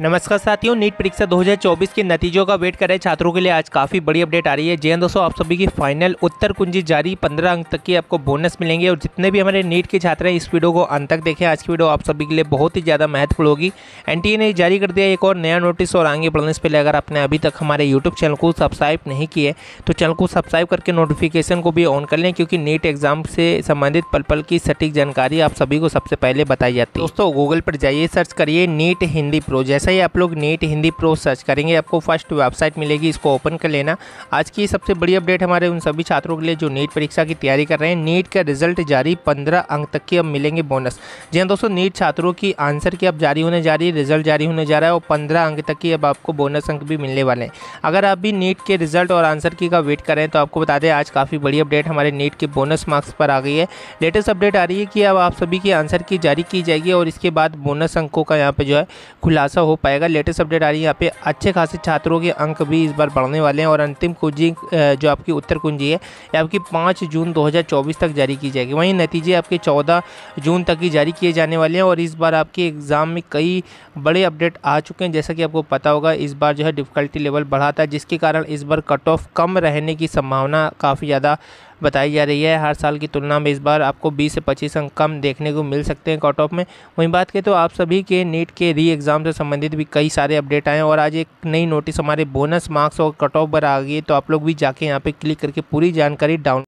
नमस्कार साथियों नीट परीक्षा 2024 के नतीजों का वेट कर रहे छात्रों के लिए आज काफ़ी बड़ी अपडेट आ रही है जी हाँ दोस्तों आप सभी की फाइनल उत्तर कुंजी जारी 15 अंक तक की आपको बोनस मिलेंगे और जितने भी हमारे नीट के छात्र हैं इस वीडियो को अंत तक देखें आज की वीडियो आप सभी के लिए बहुत ही ज़्यादा महत्वपूर्ण होगी एन ने e जारी कर दिया एक और नया नोटिस और आगे बढ़ने से पहले अगर आपने अभी तक हमारे यूट्यूब चैनल को सब्सक्राइब नहीं किए तो चैनल को सब्सक्राइब करके नोटिफिकेशन को भी ऑन कर लें क्योंकि नीट एग्जाम से संबंधित पल पल की सटीक जानकारी आप सभी को सबसे पहले बताई जाती है दोस्तों गूगल पर जाइए सर्च करिए नीट हिंदी प्रोजेक्ट जैसा ही आप लोग नेट हिंदी प्रो सर्च करेंगे आपको फर्स्ट वेबसाइट मिलेगी इसको ओपन कर लेना आज की सबसे बड़ी अपडेट हमारे उन सभी छात्रों के लिए जो नीट परीक्षा की तैयारी कर रहे हैं नीट का रिजल्ट जारी पंद्रह अंक तक की अब मिलेंगे बोनस जी हाँ दोस्तों नीट छात्रों की आंसर की अब जारी होने जा रही है रिजल्ट जारी होने जा रहा है और पंद्रह अंक तक की अब आपको बोनस अंक भी मिलने वाले हैं अगर आप भी नीट के रिजल्ट और आंसर की का वेट करें तो आपको बता दें आज काफ़ी बड़ी अपडेट हमारे नीट के बोनस मार्क्स पर आ गई है लेटेस्ट अपडेट आ रही है कि अब आप सभी की आंसर की जारी की जाएगी और इसके बाद बोनस अंकों का यहाँ पर जो है खुलासा हो पाएगा लेटेस्ट अपडेट आ रही है यहाँ पे अच्छे खासे छात्रों के अंक भी इस बार बढ़ने वाले हैं और अंतिम कुंजी जो आपकी उत्तर कुंजी है ये आपकी पाँच जून 2024 तक जारी की जाएगी वहीं नतीजे आपके चौदह जून तक ही जारी किए जाने वाले हैं और इस बार आपके एग्ज़ाम में कई बड़े अपडेट आ चुके हैं जैसा कि आपको पता होगा इस बार जो है डिफ़िकल्टी लेवल बढ़ा था जिसके कारण इस बार कट ऑफ कम रहने की संभावना काफ़ी ज़्यादा बताई जा रही है हर साल की तुलना में इस बार आपको बीस से पच्चीस अंक कम देखने को मिल सकते हैं कट ऑफ में वहीं बात करें तो आप सभी के नीट के री एग्ज़ाम से संबंधित भी कई सारे अपडेट आए और आज एक नई नोटिस हमारे बोनस मार्क्स और कट ऑफ पर आ गई है तो आप लोग भी जाके यहाँ पर क्लिक करके पूरी जानकारी डाउन